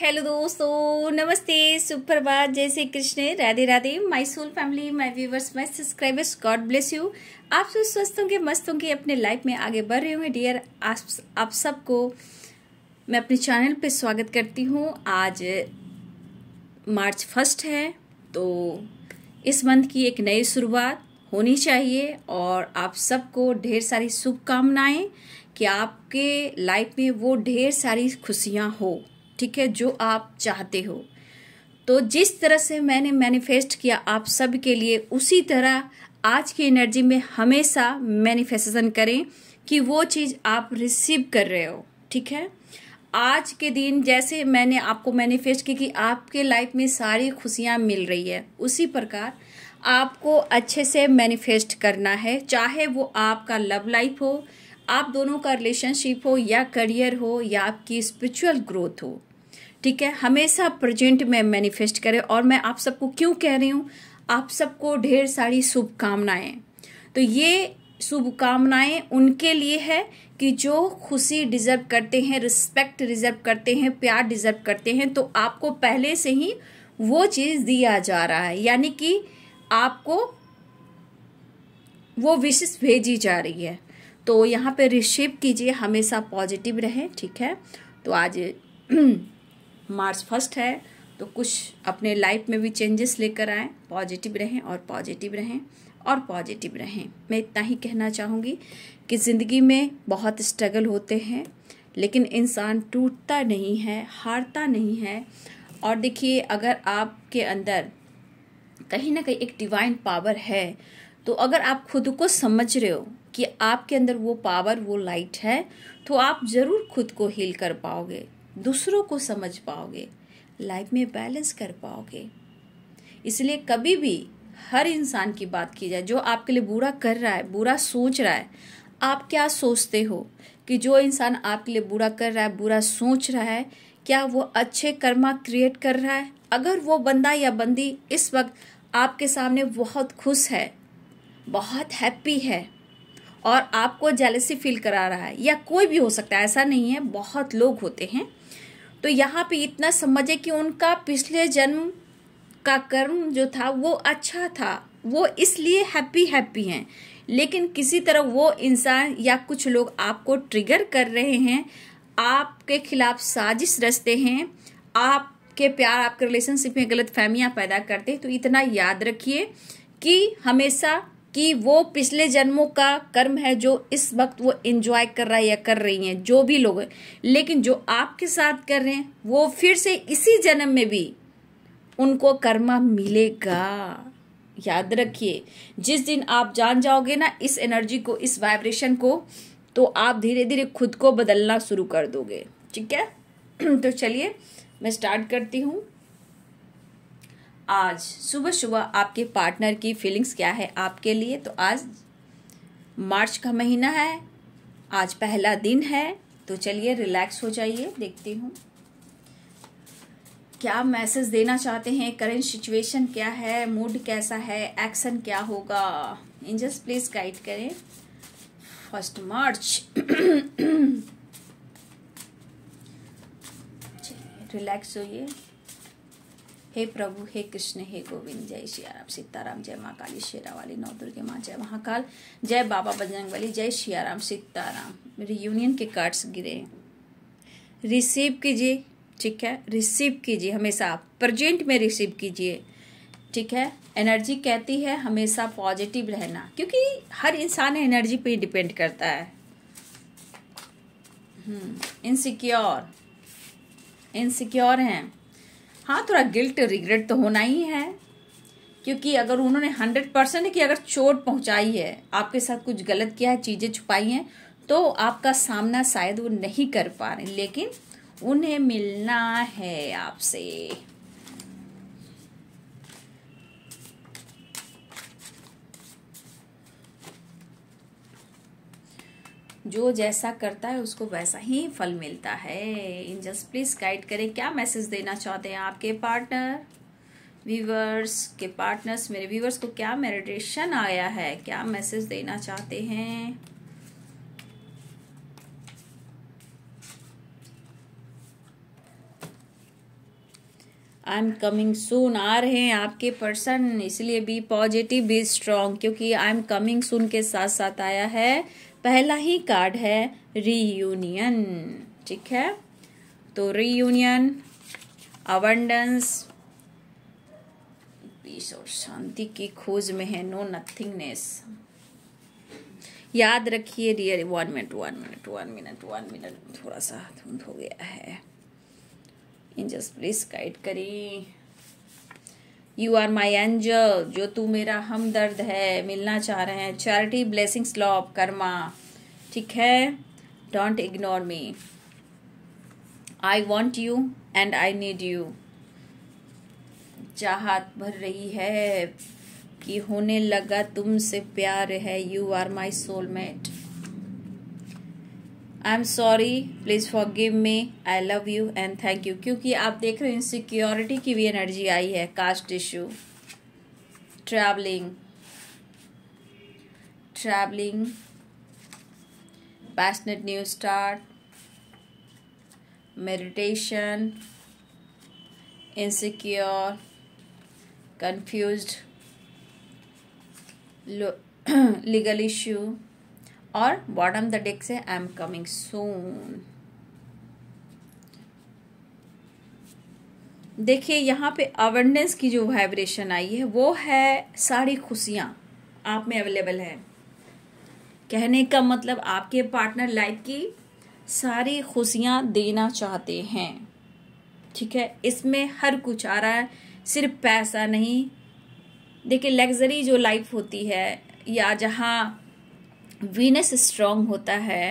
Hello दोस्तों नमस्ते सुप्रभात जय Shri Krishna Radhe Radhe my soul family my viewers my subscribers God bless you आप सब स्वस्थ होंगे मस्त होंगे अपने लाइफ में आगे बढ़ रहे होंगे डियर आप सबको मैं अपने चैनल पे स्वागत करती हूँ आज मार्च फर्स्ट है तो इस मंथ की एक नई शुरुआत होनी चाहिए और आप सबको ढेर सारी शुभकामनाएँ कि आपके लाइफ में वो ढेर सारी खुशियाँ हों ठीक है जो आप चाहते हो तो जिस तरह से मैंने मैनिफेस्ट किया आप सब के लिए उसी तरह आज की एनर्जी में हमेशा मैनिफेस्टेशन करें कि वो चीज़ आप रिसीव कर रहे हो ठीक है आज के दिन जैसे मैंने आपको मैनिफेस्ट किया कि आपके लाइफ में सारी खुशियाँ मिल रही है उसी प्रकार आपको अच्छे से मैनिफेस्ट करना है चाहे वो आपका लव लाइफ हो आप दोनों का रिलेशनशिप हो या करियर हो या आपकी स्पिरिचुअल ग्रोथ हो ठीक है हमेशा प्रेजेंट में मैनिफेस्ट करें और मैं आप सबको क्यों कह रही हूँ आप सबको ढेर सारी शुभकामनाएं तो ये शुभकामनाएं उनके लिए है कि जो खुशी डिजर्व करते हैं रिस्पेक्ट डिजर्व करते हैं प्यार डिजर्व करते हैं तो आपको पहले से ही वो चीज़ दिया जा रहा है यानी कि आपको वो विशेष भेजी जा रही है तो यहाँ पे रिसीव कीजिए हमेशा पॉजिटिव रहे ठीक है तो आज मार्च फर्स्ट है तो कुछ अपने लाइफ में भी चेंजेस लेकर आएँ पॉजिटिव रहें और पॉजिटिव रहें और पॉजिटिव रहें मैं इतना ही कहना चाहूँगी कि ज़िंदगी में बहुत स्ट्रगल होते हैं लेकिन इंसान टूटता नहीं है हारता नहीं है और देखिए अगर आपके अंदर कहीं ना कहीं एक डिवाइन पावर है तो अगर आप खुद को समझ रहे हो कि आपके अंदर वो पावर वो लाइट है तो आप ज़रूर खुद को हील कर पाओगे दूसरों को समझ पाओगे लाइफ में बैलेंस कर पाओगे इसलिए कभी भी हर इंसान की बात की जाए जो आपके लिए बुरा कर रहा है बुरा सोच रहा है आप क्या सोचते हो कि जो इंसान आपके लिए बुरा कर रहा है बुरा सोच रहा है क्या वो अच्छे कर्मा क्रिएट कर रहा है अगर वो बंदा या बंदी इस वक्त आपके सामने बहुत खुश है बहुत हैप्पी है और आपको जेलसी फील करा रहा है या कोई भी हो सकता है ऐसा नहीं है बहुत लोग होते हैं तो यहाँ पे इतना समझे कि उनका पिछले जन्म का कर्म जो था वो अच्छा था वो इसलिए हैप्पी हैप्पी हैं लेकिन किसी तरह वो इंसान या कुछ लोग आपको ट्रिगर कर रहे हैं आपके खिलाफ साजिश रचते हैं आपके प्यार आपके रिलेशनशिप में गलत फहमियाँ पैदा करते हैं तो इतना याद रखिए कि हमेशा कि वो पिछले जन्मों का कर्म है जो इस वक्त वो इंजॉय कर रहा है या कर रही हैं जो भी लोग हैं लेकिन जो आपके साथ कर रहे हैं वो फिर से इसी जन्म में भी उनको कर्मा मिलेगा याद रखिए जिस दिन आप जान जाओगे ना इस एनर्जी को इस वाइब्रेशन को तो आप धीरे धीरे खुद को बदलना शुरू कर दोगे ठीक है तो चलिए मैं स्टार्ट करती हूँ आज सुबह सुबह आपके पार्टनर की फीलिंग्स क्या है आपके लिए तो आज मार्च का महीना है आज पहला दिन है तो चलिए रिलैक्स हो जाइए देखती हूँ क्या मैसेज देना चाहते हैं करेंट सिचुएशन क्या है मूड कैसा है एक्शन क्या होगा जस्ट प्लीज गाइड करें फर्स्ट मार्च रिलैक्स होइए हे प्रभु हे कृष्ण हे गोविंद जय श्री राम सीताराम जय माँ काली शेरा वाली नौ दुर्गे माँ जय महाकाल जय बाबा बजरंग बली जय सियाराम सीताराम मेरे यूनियन के कार्ड्स गिरे रिसीव कीजिए ठीक है रिसीव कीजिए हमेशा प्रजेंट में रिसीव कीजिए ठीक है एनर्जी कहती है हमेशा पॉजिटिव रहना क्योंकि हर इंसान एनर्जी पे डिपेंड करता है इनसिक्योर हम्म, इनसिक्योर हैं हाँ थोड़ा गिल्ट रिग्रेट तो होना ही है क्योंकि अगर उन्होंने हंड्रेड परसेंट की अगर चोट पहुंचाई है आपके साथ कुछ गलत किया है चीज़ें छुपाई हैं तो आपका सामना शायद वो नहीं कर पा रहे लेकिन उन्हें मिलना है आपसे जो जैसा करता है उसको वैसा ही फल मिलता है एंजल्स प्लीज गाइड करें क्या मैसेज देना चाहते हैं आपके पार्टनर व्यूवर्स के पार्टनर्स मेरे व्यूवर्स को क्या मेडिटेशन आया है क्या मैसेज देना चाहते हैं आई एम कमिंग सुन आ रहे हैं आपके पर्सन इसलिए बी पॉजिटिव बी स्ट्रांग क्योंकि आई एम कमिंग सुन के साथ साथ आया है पहला ही कार्ड है रीयूनियन ठीक है तो रीयूनियन अवंडेंस पीस और शांति की खोज में है नो नथिंगनेस याद रखिए dear one minute one minute one minute one minute थोड़ा सा धुंध हो गया है इन जस्ट प्लीज गाइड करी यू आर माई एंजल जो तू मेरा हमदर्द है मिलना चाह रहे हैं चैरिटी ब्लेसिंग्स लॉप कर्मा ठीक है don't ignore me I want you and I need you चाहत भर रही है कि होने लगा तुमसे प्यार है you are my soulmate I am sorry please forgive me I love you and thank you क्योंकि आप देख रहे हो इनसिक्योरिटी की भी एनर्जी आई है caste issue travelling travelling passionate new start meditation insecure confuse legal issue और बॉटम द डेक से आई एम कमिंग सून देखिए यहाँ पे अवेयरनेस की जो वाइब्रेशन आई है वो है सारी खुशियाँ आप में अवेलेबल है कहने का मतलब आपके पार्टनर लाइफ की सारी खुशियाँ देना चाहते हैं ठीक है इसमें हर कुछ आ रहा है सिर्फ पैसा नहीं देखिए लग्जरी जो लाइफ होती है या जहाँ वीनस स्ट्रांग होता है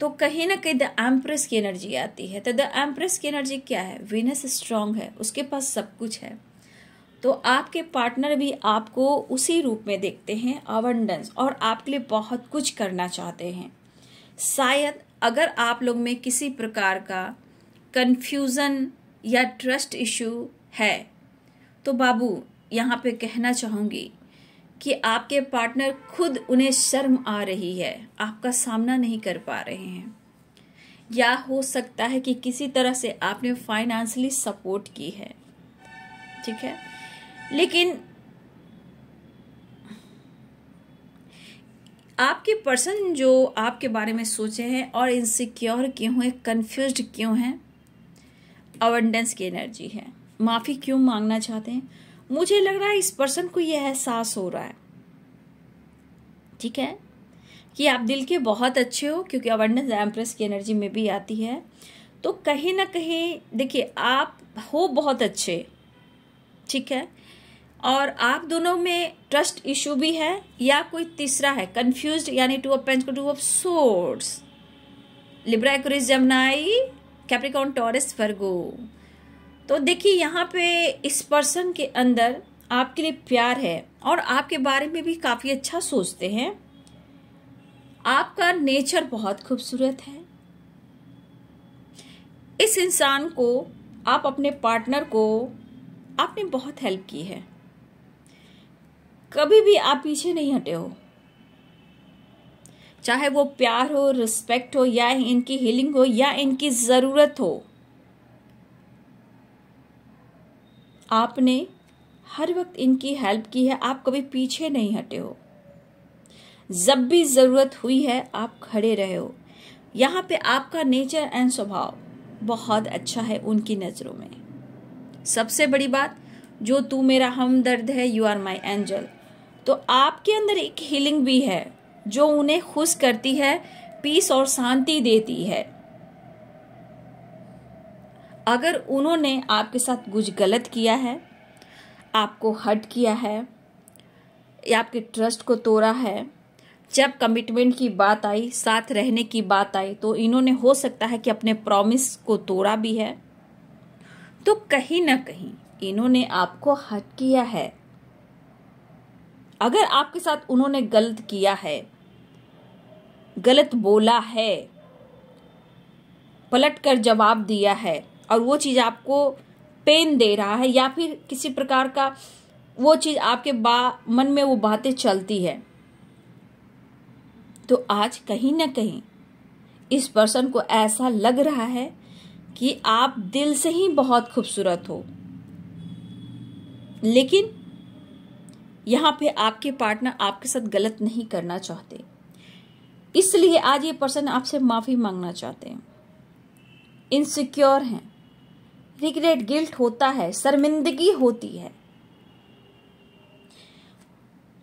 तो कहीं ना कहीं द एम्प्रेस की एनर्जी आती है तो द एम्प्रेस की एनर्जी क्या है वीनस स्ट्रांग है उसके पास सब कुछ है तो आपके पार्टनर भी आपको उसी रूप में देखते हैं अवंडेंस और आपके लिए बहुत कुछ करना चाहते हैं शायद अगर आप लोग में किसी प्रकार का कन्फ्यूज़न या ट्रस्ट इशू है तो बाबू यहाँ पे कहना चाहूँगी कि आपके पार्टनर खुद उन्हें शर्म आ रही है आपका सामना नहीं कर पा रहे हैं या हो सकता है कि किसी तरह से आपने फाइनेंशली सपोर्ट की है ठीक है लेकिन आपके पर्सन जो आपके बारे में सोचे हैं और इनसिक्योर क्यों हैं कंफ्यूज क्यों हैं अवेंडेंस की एनर्जी है माफ़ी क्यों मांगना चाहते हैं मुझे लग रहा है इस पर्सन को यह एहसास हो रहा है ठीक है कि आप दिल के बहुत अच्छे हो क्योंकि अवेयरनेस एम्प्रेस की एनर्जी में भी आती है तो कहीं ना कहीं देखिए आप हो बहुत अच्छे ठीक है और आप दोनों में ट्रस्ट इशू भी है या कोई तीसरा है कंफ्यूज यानी two of pents two of swords Libra Gemini Capricorn Taurus Virgo तो देखिए यहाँ पे इस पर्सन के अंदर आपके लिए प्यार है और आपके बारे में भी काफ़ी अच्छा सोचते हैं आपका नेचर बहुत खूबसूरत है इस इंसान को आप अपने पार्टनर को आपने बहुत हेल्प की है कभी भी आप पीछे नहीं हटे हो चाहे वो प्यार हो रिस्पेक्ट हो या इनकी हीलिंग हो या इनकी ज़रूरत हो आपने हर वक्त इनकी हेल्प की है आप कभी पीछे नहीं हटे हो जब भी ज़रूरत हुई है आप खड़े रहे हो यहाँ पे आपका नेचर एंड स्वभाव बहुत अच्छा है उनकी नज़रों में सबसे बड़ी बात जो तू मेरा हमदर्द है यू आर माई एंजल तो आपके अंदर एक हीलिंग भी है जो उन्हें खुश करती है पीस और शांति देती है अगर उन्होंने आपके साथ कुछ गलत किया है आपको हर्ट किया है या आपके ट्रस्ट को तोड़ा है जब कमिटमेंट की बात आई साथ रहने की बात आई तो इन्होंने हो सकता है कि अपने प्रॉमिस को तोड़ा भी है तो कहीं ना कहीं इन्होंने आपको हट किया है अगर आपके साथ उन्होंने गलत किया है गलत बोला है पलट कर जवाब दिया है और वो चीज़ आपको पेन दे रहा है या फिर किसी प्रकार का वो चीज़ आपके बा मन में वो बातें चलती है तो आज कहीं ना कहीं इस पर्सन को ऐसा लग रहा है कि आप दिल से ही बहुत खूबसूरत हो लेकिन यहां पे आपके पार्टनर आपके साथ गलत नहीं करना चाहते इसलिए आज ये पर्सन आपसे माफ़ी मांगना चाहते हैं इनसिक्योर हैं रिग्रेट गिल्ट होता है शर्मिंदगी होती है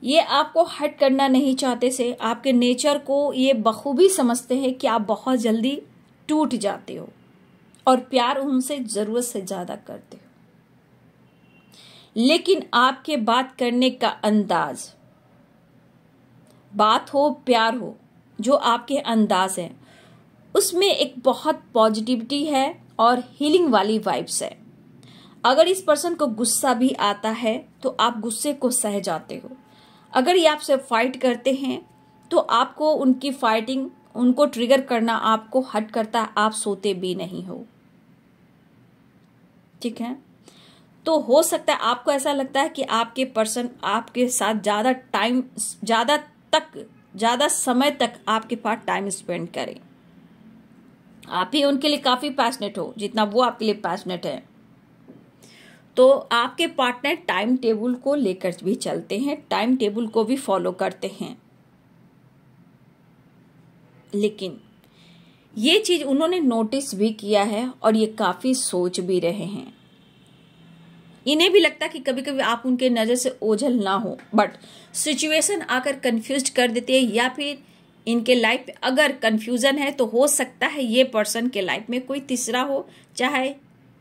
ये आपको हट करना नहीं चाहते से आपके नेचर को ये बखूबी समझते हैं कि आप बहुत जल्दी टूट जाते हो और प्यार उनसे ज़रूरत से ज़्यादा करते हो लेकिन आपके बात करने का अंदाज बात हो प्यार हो जो आपके अंदाज है उसमें एक बहुत पॉजिटिविटी है और हीलिंग वाली वाइब्स है अगर इस पर्सन को गुस्सा भी आता है तो आप गुस्से को सह जाते हो अगर ये आपसे फाइट करते हैं तो आपको उनकी फाइटिंग उनको ट्रिगर करना आपको हट करता है आप सोते भी नहीं हो ठीक है तो हो सकता है आपको ऐसा लगता है कि आपके पर्सन आपके साथ ज़्यादा टाइम ज़्यादा तक ज़्यादा समय तक आपके पास टाइम स्पेंड करें आप ही उनके लिए काफ़ी पैशनेट हो जितना वो आपके लिए पैशनेट है तो आपके पार्टनर टाइम टेबल को लेकर भी चलते हैं टाइम टेबल को भी फॉलो करते हैं लेकिन ये चीज़ उन्होंने नोटिस भी किया है और ये काफ़ी सोच भी रहे हैं इन्हें भी लगता कि कभी कभी आप उनके नज़र से ओझल ना हो बट सिचुएशन आकर कंफ्यूज कर देती है या फिर इनके लाइफ में अगर कन्फ्यूज़न है तो हो सकता है ये पर्सन के लाइफ में कोई तीसरा हो चाहे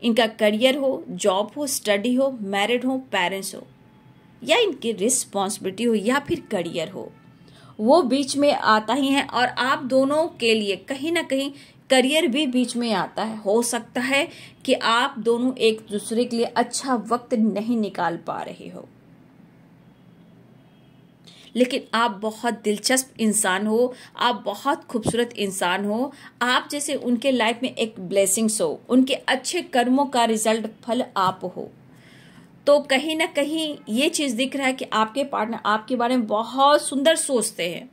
इनका करियर हो जॉब हो स्टडी हो मैरिड हो पेरेंट्स हो या इनकी रिस्पॉन्सिबिलिटी हो या फिर करियर हो वो बीच में आता ही है और आप दोनों के लिए कहीं ना कहीं करियर भी बीच में आता है हो सकता है कि आप दोनों एक दूसरे के लिए अच्छा वक्त नहीं निकाल पा रहे हो लेकिन आप बहुत दिलचस्प इंसान हो आप बहुत खूबसूरत इंसान हो आप जैसे उनके लाइफ में एक ब्लेसिंग्स हो उनके अच्छे कर्मों का रिजल्ट फल आप हो तो कहीं ना कहीं ये चीज़ दिख रहा है कि आपके पार्टनर आपके बारे में बहुत सुंदर सोचते हैं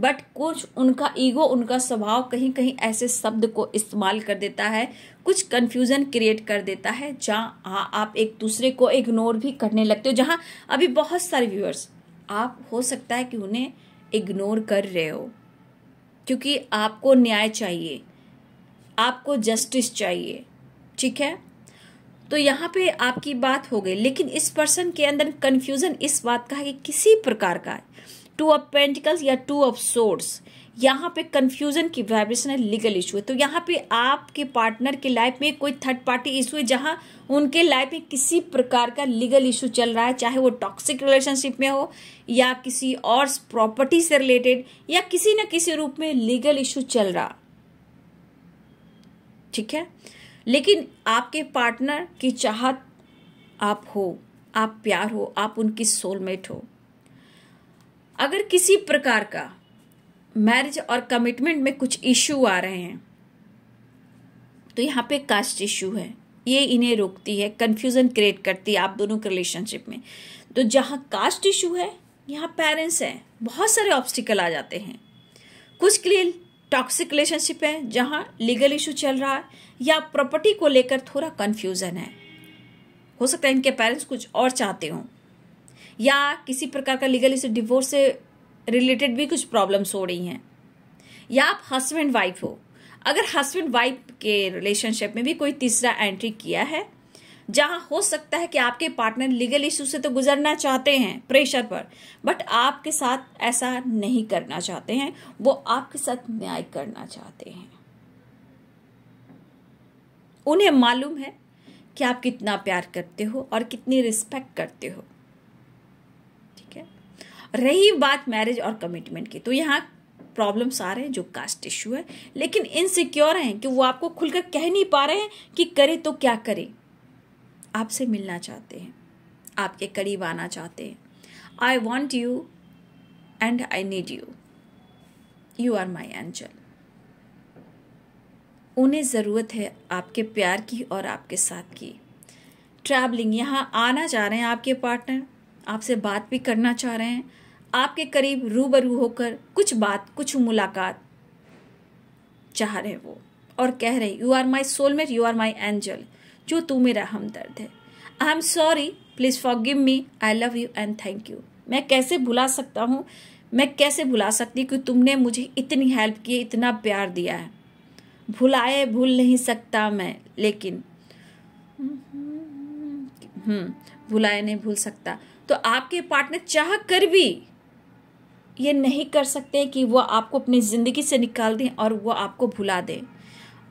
बट कुछ उनका ईगो उनका स्वभाव कहीं कहीं ऐसे शब्द को इस्तेमाल कर देता है कुछ कन्फ्यूज़न क्रिएट कर देता है जहाँ आप एक दूसरे को इग्नोर भी करने लगते हो जहाँ अभी बहुत सारे व्यूअर्स आप हो सकता है कि उन्हें इग्नोर कर रहे हो क्योंकि आपको न्याय चाहिए आपको जस्टिस चाहिए ठीक है तो यहाँ पे आपकी बात हो गई लेकिन इस पर्सन के अंदर कन्फ्यूज़न इस बात का है कि किसी प्रकार का है टू ऑफ पेंटिकल्स या टू ऑफ सोर्स यहाँ पे कंफ्यूजन की वाइब्रेशन है लीगल इशू है तो यहाँ पे आपके पार्टनर के लाइफ में कोई थर्ड पार्टी इशू है जहाँ उनके लाइफ में किसी प्रकार का लीगल इशू चल रहा है चाहे वो टॉक्सिक रिलेशनशिप में हो या किसी और प्रॉपर्टी से रिलेटेड या किसी न किसी रूप में लीगल इशू चल रहा ठीक है लेकिन आपके पार्टनर की चाहत आप हो आप प्यार हो आप उनकी सोलमेट हो अगर किसी प्रकार का मैरिज और कमिटमेंट में कुछ इश्यू आ रहे हैं तो यहाँ पे कास्ट इश्यू है ये इन्हें रोकती है कन्फ्यूज़न क्रिएट करती है आप दोनों के रिलेशनशिप में तो जहाँ कास्ट इशू है यहाँ पेरेंट्स हैं बहुत सारे ऑब्स्टिकल आ जाते हैं कुछ के लिए टॉक्सिक रिलेशनशिप है जहाँ लीगल इशू चल रहा है या प्रॉपर्टी को लेकर थोड़ा कन्फ्यूज़न है हो सकता है इनके पेरेंट्स कुछ और चाहते हों या किसी प्रकार का लीगल इशू डिवोर्स से रिलेटेड भी कुछ प्रॉब्लम्स हो रही हैं या आप हस्बैंड वाइफ हो अगर हस्बैंड वाइफ के रिलेशनशिप में भी कोई तीसरा एंट्री किया है जहां हो सकता है कि आपके पार्टनर लीगल इशू से तो गुजरना चाहते हैं प्रेशर पर बट आपके साथ ऐसा नहीं करना चाहते हैं वो आपके साथ न्याय करना चाहते हैं उन्हें मालूम है कि आप कितना प्यार करते हो और कितनी रिस्पेक्ट करते हो रही बात मैरिज और कमिटमेंट की तो यहाँ प्रॉब्लम्स आ रहे हैं जो कास्ट इश्यू है लेकिन इनसिक्योर हैं कि वो आपको खुलकर कह नहीं पा रहे हैं कि करे तो क्या करे आपसे मिलना चाहते हैं आपके करीब आना चाहते हैं I want you and I need you you are my angel उन्हें ज़रूरत है आपके प्यार की और आपके साथ की ट्रैवलिंग यहाँ आना चाह रहे हैं आपके पार्टनर आपसे बात भी करना चाह रहे हैं आपके करीब रूबरू होकर कुछ बात कुछ मुलाकात चाह रहे वो और कह रहे you are my soulmate you are my angel जो तू मेरा हमदर्द है I am sorry please forgive me I love you and thank you मैं कैसे भुला सकता हूँ मैं कैसे भुला सकती कि तुमने मुझे इतनी हेल्प की इतना प्यार दिया है भुलाए भूल नहीं सकता मैं लेकिन हम्म, भुलाए नहीं भूल सकता तो आपके पार्टनर चाह कर भी ये नहीं कर सकते कि वो आपको अपनी ज़िंदगी से निकाल दें और वो आपको भुला दें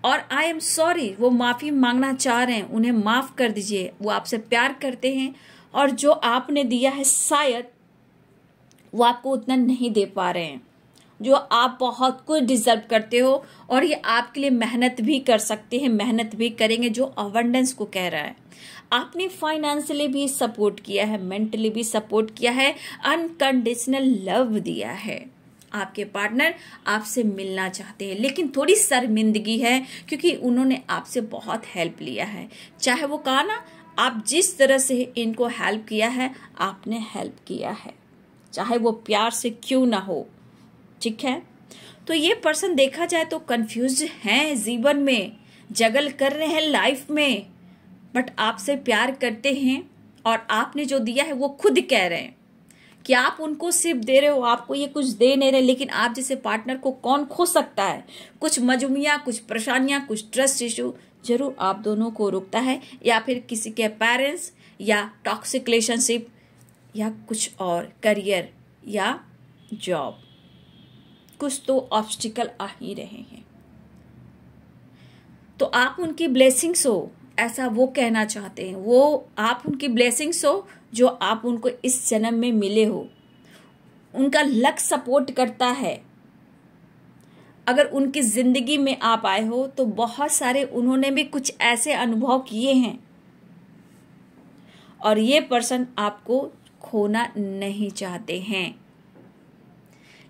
और आई एम सॉरी वो माफ़ी मांगना चाह रहे हैं उन्हें माफ़ कर दीजिए वो आपसे प्यार करते हैं और जो आपने दिया है शायद वो आपको उतना नहीं दे पा रहे हैं जो आप बहुत कुछ डिजर्व करते हो और ये आपके लिए मेहनत भी कर सकते हैं मेहनत भी करेंगे जो अवंडेंस को कह रहा है आपने फाइनेंशियली भी सपोर्ट किया है मेंटली भी सपोर्ट किया है अनकंडीशनल लव दिया है आपके पार्टनर आपसे मिलना चाहते हैं लेकिन थोड़ी शर्मिंदगी है क्योंकि उन्होंने आपसे बहुत हेल्प लिया है चाहे वो कहा ना आप जिस तरह से इनको हेल्प किया है आपने हेल्प किया है चाहे वो प्यार से क्यों ना हो ठीक है तो ये पर्सन देखा जाए तो कंफ्यूज हैं जीवन में जगल कर रहे हैं लाइफ में बट आपसे प्यार करते हैं और आपने जो दिया है वो खुद कह रहे हैं कि आप उनको सिर्फ दे रहे हो आपको ये कुछ दे नहीं रहे लेकिन आप जैसे पार्टनर को कौन खो सकता है कुछ मजमिया कुछ परेशानियां कुछ ट्रस्ट इशू जरूर आप दोनों को रुकता है या फिर किसी के पेरेंट्स या टॉक्सिक रिलेशनशिप या कुछ और करियर या जॉब कुछ तो ऑब्स्टिकल आ ही रहे हैं तो आप उनकी ब्लेसिंग्स हो ऐसा वो कहना चाहते हैं वो आप उनकी ब्लेसिंग्स हो जो आप उनको इस जन्म में मिले हो उनका लक सपोर्ट करता है अगर उनकी ज़िंदगी में आप आए हो तो बहुत सारे उन्होंने भी कुछ ऐसे अनुभव किए हैं और ये पर्सन आपको खोना नहीं चाहते हैं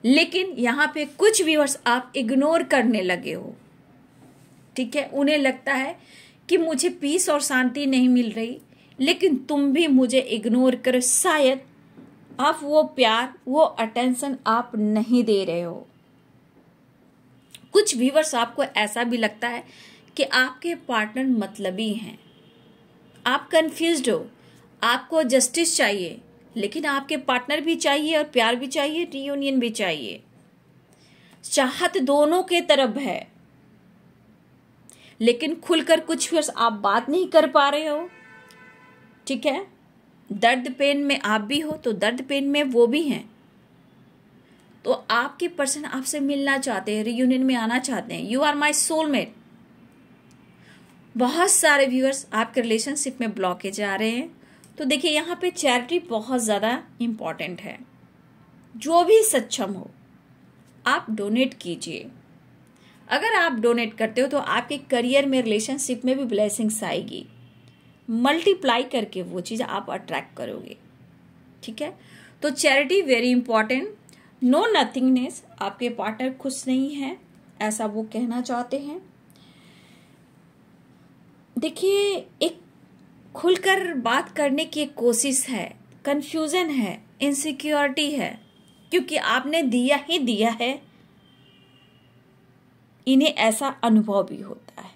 लेकिन यहां पे कुछ व्यूअर्स आप इग्नोर करने लगे हो ठीक है उन्हें लगता है कि मुझे पीस और शांति नहीं मिल रही लेकिन तुम भी मुझे इग्नोर करो शायद आप वो प्यार वो अटेंशन आप नहीं दे रहे हो कुछ व्यूवर्स आपको ऐसा भी लगता है कि आपके पार्टनर मतलबी हैं आप कंफ्यूज हो आपको जस्टिस चाहिए लेकिन आपके पार्टनर भी चाहिए और प्यार भी चाहिए रीयूनियन भी चाहिए चाहत दोनों के तरफ है लेकिन खुलकर कुछ वर्ष आप बात नहीं कर पा रहे हो ठीक है दर्द पेन में आप भी हो तो दर्द पेन में वो भी हैं तो आपके पर्सन आपसे मिलना चाहते हैं रियूनियन में आना चाहते हैं यू आर माई सोलमेट बहुत सारे व्यूअर्स आपके रिलेशनशिप में ब्लॉकेज आ रहे हैं तो देखिए यहाँ पे चैरिटी बहुत ज़्यादा इम्पॉर्टेंट है जो भी सक्षम हो आप डोनेट कीजिए अगर आप डोनेट करते हो तो आपके करियर में रिलेशनशिप में भी ब्लेसिंग्स आएगी मल्टीप्लाई करके वो चीज़ आप अट्रैक्ट करोगे ठीक है तो charity very important no nothingness आपके पार्टनर खुश नहीं है ऐसा वो कहना चाहते हैं देखिए एक खुलकर बात करने की कोशिश है कन्फ्यूज़न है इनसिक्योरिटी है क्योंकि आपने दिया ही दिया है इन्हें ऐसा अनुभव भी होता है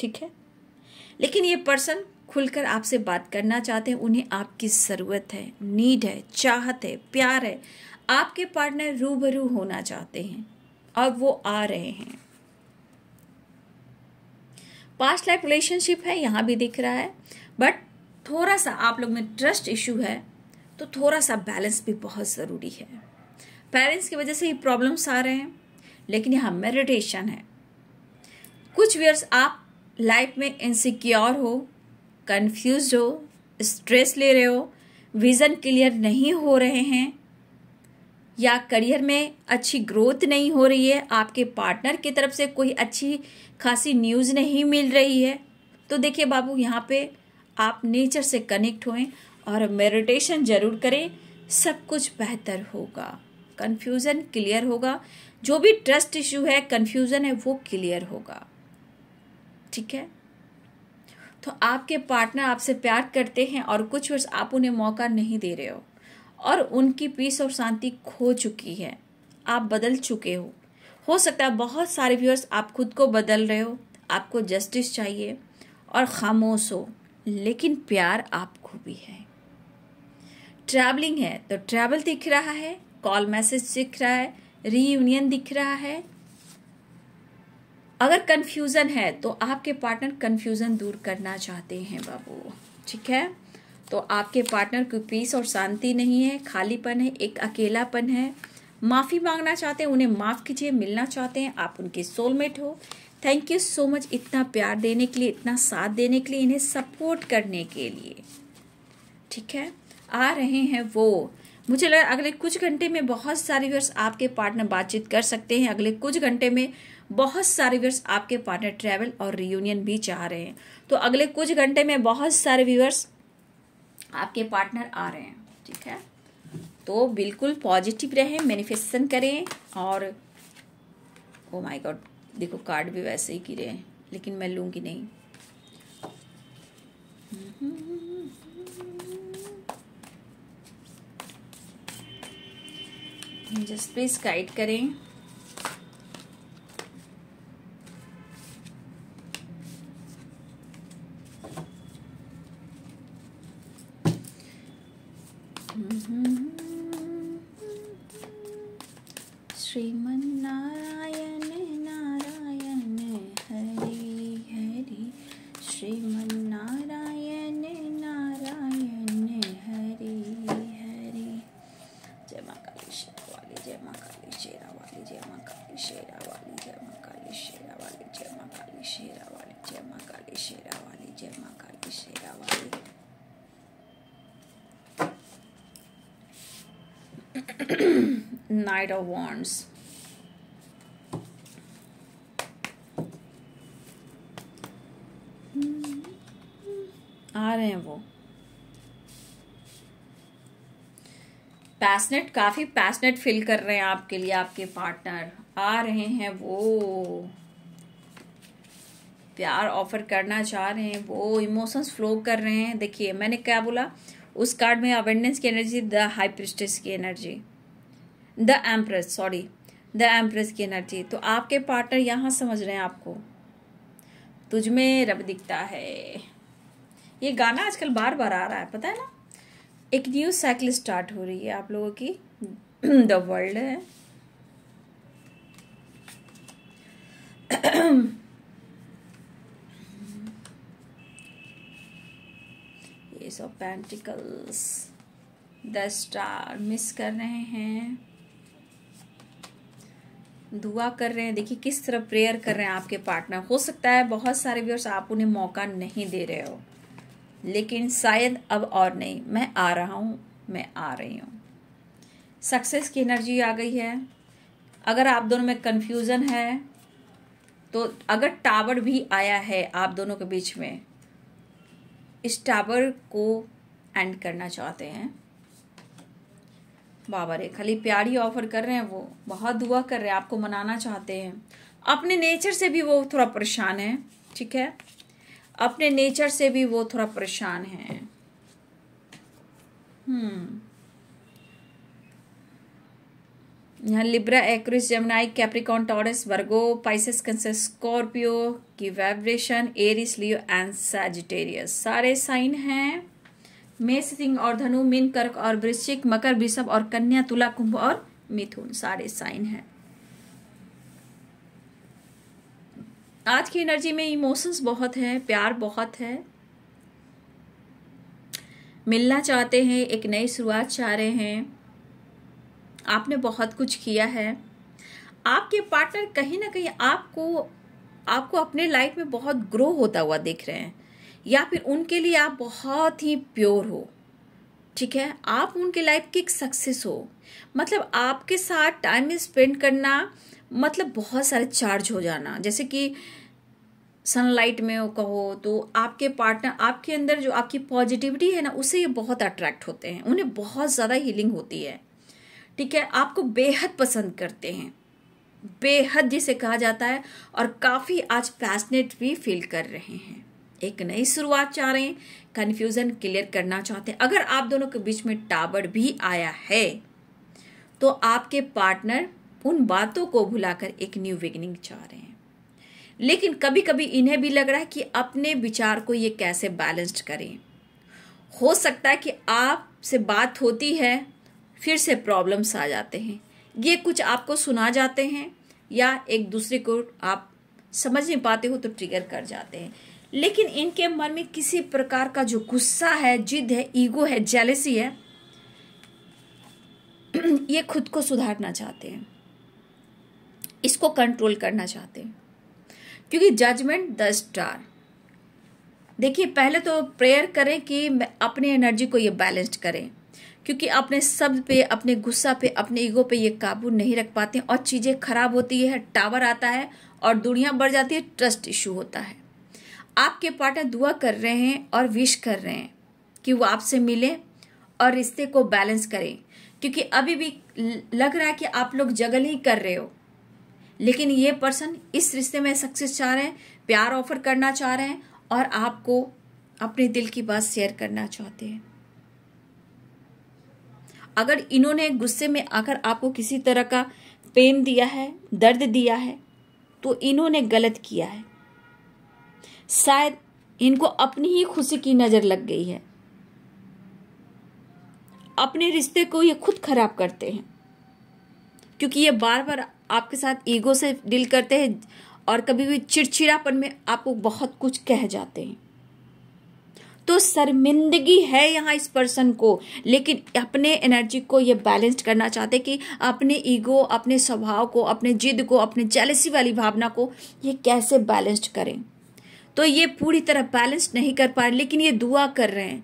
ठीक है लेकिन ये पर्सन खुलकर आपसे बात करना चाहते हैं उन्हें आपकी ज़रूरत है नीड है चाहत है प्यार है आपके पार्टनर रूबरू होना चाहते हैं और वो आ रहे हैं पास्ट लाइफ रिलेशनशिप है यहाँ भी दिख रहा है बट थोड़ा सा आप लोग में ट्रस्ट इशू है तो थोड़ा सा बैलेंस भी बहुत ज़रूरी है पेरेंट्स की वजह से ये प्रॉब्लम्स आ रहे हैं लेकिन यहाँ मेडिटेशन है कुछ व्यर्स आप लाइफ में इनसिक्योर हो कंफ्यूज हो स्ट्रेस ले रहे हो विज़न क्लियर नहीं हो रहे हैं या करियर में अच्छी ग्रोथ नहीं हो रही है आपके पार्टनर की तरफ से कोई अच्छी खासी न्यूज़ नहीं मिल रही है तो देखिए बाबू यहाँ पे आप नेचर से कनेक्ट हुए और मेडिटेशन ज़रूर करें सब कुछ बेहतर होगा कन्फ्यूज़न क्लियर होगा जो भी ट्रस्ट इश्यू है कंफ्यूजन है वो क्लियर होगा ठीक है तो आपके पार्टनर आपसे प्यार करते हैं और कुछ वर्ष आप उन्हें मौका नहीं दे रहे हो और उनकी पीस और शांति खो चुकी है आप बदल चुके हो हो सकता है बहुत सारे व्यूअर्स आप खुद को बदल रहे हो आपको जस्टिस चाहिए और खामोश हो लेकिन प्यार आपको भी है ट्रैवलिंग है तो ट्रैवल दिख रहा है कॉल मैसेज दिख रहा है रीयूनियन दिख रहा है अगर कन्फ्यूज़न है तो आपके पार्टनर कन्फ्यूज़न दूर करना चाहते हैं बाबू ठीक है तो आपके पार्टनर को पीस और शांति नहीं है खालीपन है एक अकेलापन है माफ़ी मांगना चाहते हैं उन्हें माफ़ कीजिए मिलना चाहते हैं आप उनके सोलमेट हो थैंक यू सो मच इतना प्यार देने के लिए इतना साथ देने के लिए इन्हें सपोर्ट करने के लिए ठीक है आ रहे हैं वो मुझे लगा अगले कुछ घंटे में बहुत सारे व्यर्स आपके पार्टनर बातचीत कर सकते हैं अगले कुछ घंटे में बहुत सारे व्यर्स आपके पार्टनर ट्रैवल और रियूनियन भी चाह रहे हैं तो अगले कुछ घंटे में बहुत सारे व्यूअर्स आपके पार्टनर आ रहे हैं ठीक है तो बिल्कुल पॉजिटिव रहें मैनिफेस्टेशन करें और ओ माय गॉड देखो कार्ड भी वैसे ही गिरे हैं लेकिन मैं लूँगी नहीं जस्ट प्लीज़ गाइड करें Knight of Wands. आ रहे हैं वो पैसनेट काफ़ी पैसनेट फील कर रहे हैं आपके लिए आपके पार्टनर आ रहे हैं वो प्यार ऑफर करना चाह रहे हैं वो इमोशंस फ्लो कर रहे हैं देखिए मैंने क्या बोला उस कार्ड में अवेंडेंस की एनर्जी द हाई प्रिस्टेस की energy the empress sorry the empress की एनर्जी तो आपके पार्टनर यहाँ समझ रहे हैं आपको तुझ में रब दिखता है ये गाना आजकल बार बार आ रहा है पता है ना एक न्यू साइकिल स्टार्ट हो रही है आप लोगों की द वर्ल्ड है ये सब पेंटिकल्स द स्टार मिस कर रहे हैं दुआ कर रहे हैं देखिए किस तरह प्रेयर कर रहे हैं आपके पार्टनर हो सकता है बहुत सारे व्यवर्स आप उन्हें मौका नहीं दे रहे हो लेकिन शायद अब और नहीं मैं आ रहा हूँ मैं आ रही हूँ सक्सेस की एनर्जी आ गई है अगर आप दोनों में कन्फ्यूज़न है तो अगर टावर भी आया है आप दोनों के बीच में इस टावर को एंड करना चाहते हैं बाबा रे खाली प्यार ही ऑफर कर रहे हैं वो बहुत दुआ कर रहे हैं आपको मनाना चाहते हैं अपने नेचर से भी वो थोड़ा परेशान है ठीक है अपने नेचर से भी वो थोड़ा परेशान है हम्म यहाँ Libra Aries Gemini Capricorn Taurus Virgo Pisces Cancer Scorpio की vibration Aries Leo and Sagittarius सारे साइन हैं मेष सिंह और धनु मीन कर्क और वृश्चिक मकर वृषभ और कन्या तुला कुंभ और मिथुन सारे साइन है आज की एनर्जी में इमोशंस बहुत है प्यार बहुत है मिलना चाहते हैं एक नई शुरुआत चाह रहे हैं आपने बहुत कुछ किया है आपके पार्टनर कहीं ना कहीं आपको आपको अपने लाइफ में बहुत ग्रो होता हुआ देख रहे हैं या फिर उनके लिए आप बहुत ही प्योर हो ठीक है आप उनके लाइफ के एक सक्सेस हो मतलब आपके साथ टाइम स्पेंड करना मतलब बहुत सारे चार्ज हो जाना जैसे कि सनलाइट में कहो तो आपके पार्टनर आपके अंदर जो आपकी पॉजिटिविटी है ना उसे ये बहुत अट्रैक्ट होते हैं उन्हें बहुत ज़्यादा हीलिंग होती है ठीक है आपको बेहद पसंद करते हैं बेहद जिसे कहा जाता है और काफ़ी आज पैसनेट भी फील कर रहे हैं एक नई शुरुआत चाह रहे हैं कन्फ्यूज़न क्लियर करना चाहते हैं अगर आप दोनों के बीच में टावर भी आया है तो आपके पार्टनर उन बातों को भुलाकर एक न्यू बिगनिंग चाह रहे हैं लेकिन कभी कभी इन्हें भी लग रहा है कि अपने विचार को ये कैसे बैलेंस्ड करें हो सकता है कि आपसे बात होती है फिर से प्रॉब्लम्स आ जाते हैं ये कुछ आपको सुना जाते हैं या एक दूसरे को आप समझ नहीं पाते हो तो ट्रिगर कर जाते हैं लेकिन इनके मन में किसी प्रकार का जो गुस्सा है जिद है ईगो है जेलेसी है ये खुद को सुधारना चाहते हैं इसको कंट्रोल करना चाहते हैं क्योंकि जजमेंट द स्टार देखिए पहले तो प्रेयर करें कि अपनी एनर्जी को ये बैलेंस्ड करें क्योंकि अपने शब्द पे अपने गुस्सा पे अपने ईगो पे ये काबू नहीं रख पाते और चीज़ें खराब होती है टावर आता है और दुनिया बढ़ जाती है ट्रस्ट इशू होता है आपके पार्टनर दुआ कर रहे हैं और विश कर रहे हैं कि वो आपसे मिले और रिश्ते को बैलेंस करें क्योंकि अभी भी लग रहा है कि आप लोग जगल ही कर रहे हो लेकिन ये पर्सन इस रिश्ते में सक्सेस चाह रहे हैं प्यार ऑफर करना चाह रहे हैं और आपको अपने दिल की बात शेयर करना चाहते हैं अगर इन्होंने गुस्से में आकर आपको किसी तरह का पेन दिया है दर्द दिया है तो इन्होंने गलत किया है शायद इनको अपनी ही खुशी की नज़र लग गई है अपने रिश्ते को ये खुद खराब करते हैं क्योंकि ये बार बार आपके साथ ईगो से डील करते हैं और कभी भी चिड़चिड़ापन में आपको बहुत कुछ कह जाते हैं तो शर्मिंदगी है यहाँ इस पर्सन को लेकिन अपने एनर्जी को ये बैलेंस्ड करना चाहते कि अपने ईगो अपने स्वभाव को अपने जिद को अपने जेलसी वाली भावना को ये कैसे बैलेंस्ड करें तो ये पूरी तरह बैलेंस नहीं कर पा रहे लेकिन ये दुआ कर रहे हैं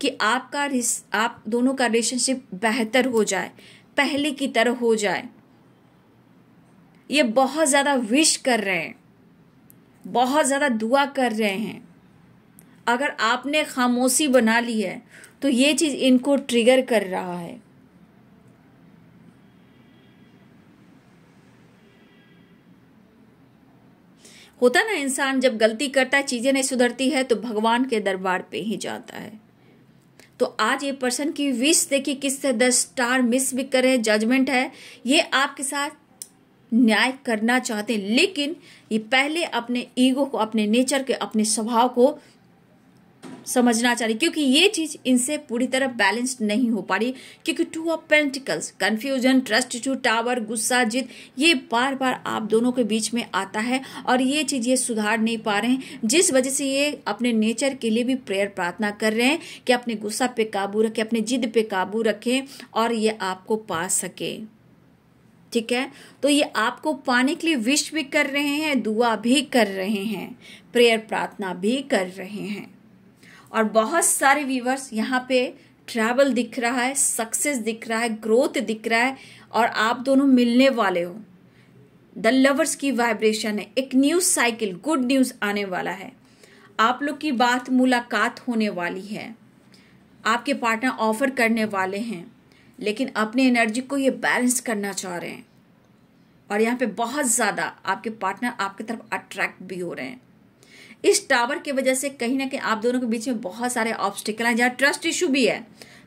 कि आपका आप दोनों का रिलेशनशिप बेहतर हो जाए पहले की तरह हो जाए ये बहुत ज़्यादा विश कर रहे हैं बहुत ज़्यादा दुआ कर रहे हैं अगर आपने खामोशी बना ली है तो ये चीज़ इनको ट्रिगर कर रहा है होता ना इंसान जब गलती करता है चीज़ें नहीं सुधरती है तो भगवान के दरबार पे ही जाता है तो आज ये पर्सन की विश देखिए किस तरह द स्टार मिस भी करे जजमेंट है ये आपके साथ न्याय करना चाहते हैं लेकिन ये पहले अपने ईगो को अपने नेचर के अपने स्वभाव को समझना चाहिए क्योंकि ये चीज इनसे पूरी तरह बैलेंस्ड नहीं हो पा रही क्योंकि two of pentacles confusion trust two tower गुस्सा जिद ये बार बार आप दोनों के बीच में आता है और ये चीज ये सुधार नहीं पा रहे हैं जिस वजह से ये अपने नेचर के लिए भी प्रेयर प्रार्थना कर रहे हैं कि अपने गुस्सा पे काबू रखें अपने जिद पे काबू रखें और ये आपको पा सके ठीक है तो ये आपको पाने के लिए विश भी कर रहे हैं दुआ भी कर रहे हैं प्रेयर प्रार्थना भी कर रहे हैं और बहुत सारे व्यूवर्स यहाँ पे ट्रैवल दिख रहा है सक्सेस दिख रहा है ग्रोथ दिख रहा है और आप दोनों मिलने वाले हो द लवर्स की वाइब्रेशन है एक न्यूज़ साइकिल गुड न्यूज़ आने वाला है आप लोग की बात मुलाकात होने वाली है आपके पार्टनर ऑफर करने वाले हैं लेकिन अपने एनर्जी को ये बैलेंस करना चाह रहे हैं और यहाँ पे बहुत ज़्यादा आपके पार्टनर आपकी तरफ अट्रैक्ट भी हो रहे हैं इस टावर की वजह से कहीं ना कहीं आप दोनों के बीच में बहुत सारे ऑब्स्टिकल हैं जहाँ ट्रस्ट इशू भी है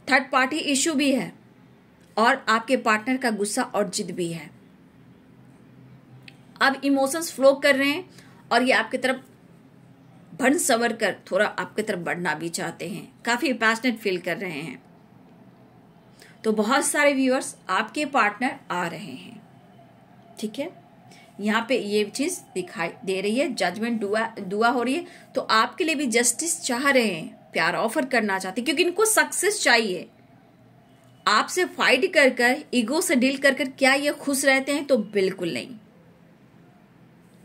थर्ड पार्टी इशू भी है और आपके पार्टनर का गुस्सा और जिद भी है आप इमोशंस फ्लो कर रहे हैं और ये आपकी तरफ भन सवर कर थोड़ा आपकी तरफ बढ़ना भी चाहते हैं काफ़ी पैशनेट फील कर रहे हैं तो बहुत सारे व्यूअर्स आपके पार्टनर आ रहे हैं ठीक है यहाँ पे ये चीज़ दिखाई दे रही है जजमेंट दुआ दुआ हो रही है तो आपके लिए भी जस्टिस चाह रहे हैं प्यार ऑफर करना चाहते हैं क्योंकि इनको सक्सेस चाहिए आपसे फाइट कर कर ईगो से डील कर कर क्या ये खुश रहते हैं तो बिल्कुल नहीं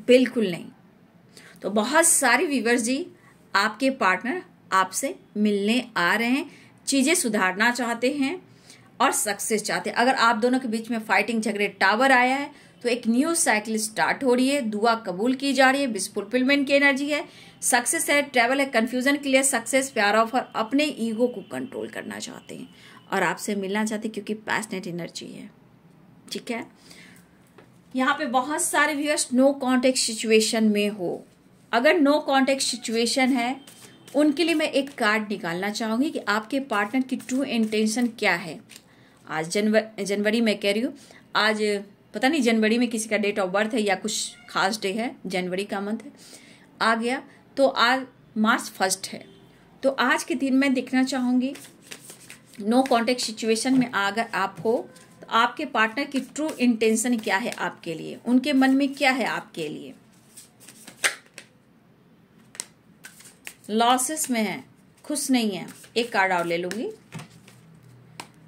बिल्कुल नहीं तो बहुत सारे व्यूवर्स जी आपके पार्टनर आपसे मिलने आ रहे हैं चीज़ें सुधारना चाहते हैं और सक्सेस चाहते हैं अगर आप दोनों के बीच में फाइटिंग झगड़े टावर आया है तो एक न्यू साइकिल स्टार्ट हो रही है दुआ कबूल की जा रही है बिस फुलफिलमेंट की एनर्जी है सक्सेस है ट्रेवल है कन्फ्यूजन के लिए सक्सेस प्यार ऑफ और अपने ईगो को कंट्रोल करना चाहते हैं और आपसे मिलना चाहते हैं क्योंकि पैशनेट एनर्जी है ठीक है यहाँ पे बहुत सारे व्यूअर्स नो कॉन्टेक्ट सिचुएशन में हो अगर नो कॉन्टेक्ट सिचुएशन है उनके लिए मैं एक कार्ड निकालना चाहूंगी कि आपके पार्टनर की ट्रू इंटेंशन क्या है आज जनवरी जनवरी में कह रही हूँ आज पता नहीं जनवरी में किसी का डेट ऑफ बर्थ है या कुछ खास डे है जनवरी का मंथ है आ गया तो आज मार्च फर्स्ट है तो आज के दिन मैं देखना चाहूँगी नो कॉन्टेक्ट सिचुएशन में अगर आप हो तो आपके पार्टनर की ट्रू इंटेंशन क्या है आपके लिए उनके मन में क्या है आपके लिए लॉसेस में है खुश नहीं है एक कार्ड और ले लूंगी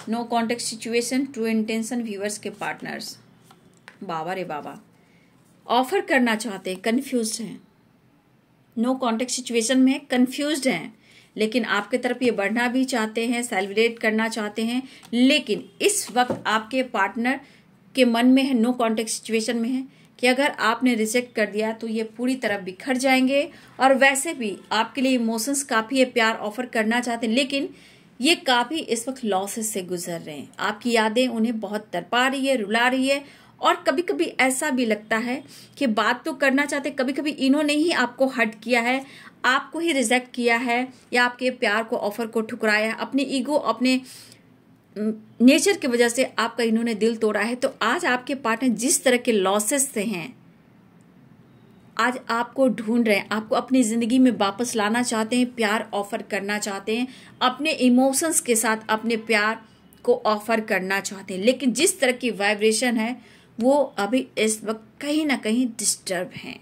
no contact situation true intention viewers के पार्टनर्स बाबा रे बाबा ऑफर करना चाहते हैं कन्फ्यूज हैं नो कॉन्टेक्ट सिचुएशन में कन्फ्यूज हैं लेकिन आपके तरफ ये बढ़ना भी चाहते हैं सेलिब्रेट करना चाहते हैं लेकिन इस वक्त आपके पार्टनर के मन में है नो कॉन्टेक्ट सिचुएशन में है कि अगर आपने रिजेक्ट कर दिया तो ये पूरी तरह बिखर जाएंगे और वैसे भी आपके लिए इमोशंस काफ़ी है प्यार ऑफर करना चाहते हैं लेकिन ये काफ़ी इस वक्त लॉसेस से गुजर रहे हैं आपकी यादें उन्हें बहुत तरपा रही है रुला रही है और कभी कभी ऐसा भी लगता है कि बात तो करना चाहते कभी कभी इन्होंने ही आपको हट किया है आपको ही रिजेक्ट किया है या आपके प्यार को ऑफर को ठुकराया अपने ईगो अपने नेचर की वजह से आपका इन्होंने दिल तोड़ा है तो आज आपके पार्टनर जिस तरह के लॉसेस से हैं आज आपको ढूंढ रहे हैं आपको अपनी ज़िंदगी में वापस लाना चाहते हैं प्यार ऑफर करना चाहते हैं अपने इमोशंस के साथ अपने प्यार को ऑफर करना चाहते हैं लेकिन जिस तरह की वाइब्रेशन है वो अभी इस वक्त कहीं ना कहीं डिस्टर्ब हैं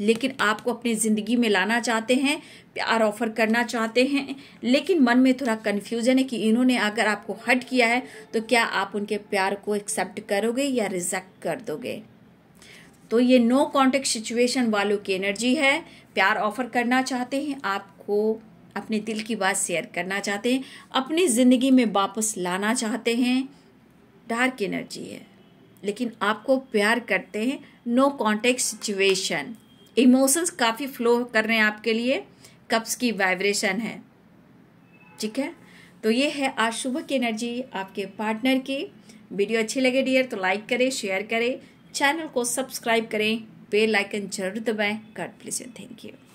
लेकिन आपको अपनी ज़िंदगी में लाना चाहते हैं प्यार ऑफर करना चाहते हैं लेकिन मन में थोड़ा कन्फ्यूजन है कि इन्होंने अगर आपको हट किया है तो क्या आप उनके प्यार को एक्सेप्ट करोगे या रिजेक्ट कर दोगे तो ये नो कॉन्टेक्ट सिचुएशन वालों की एनर्जी है प्यार ऑफर करना चाहते हैं आपको अपने दिल की बात शेयर करना चाहते हैं अपनी ज़िंदगी में वापस लाना चाहते हैं डार्क एनर्जी है लेकिन आपको प्यार करते हैं नो कॉन्टेक्ट सिचुएशन इमोशंस काफ़ी फ्लो कर रहे हैं आपके लिए कप्स की वाइब्रेशन है ठीक है तो ये है आज सुबह की एनर्जी आपके पार्टनर की वीडियो अच्छी लगे डियर तो लाइक करें शेयर करें चैनल को सब्सक्राइब करें बेल आइकन जरूर दबाएं god please you thank you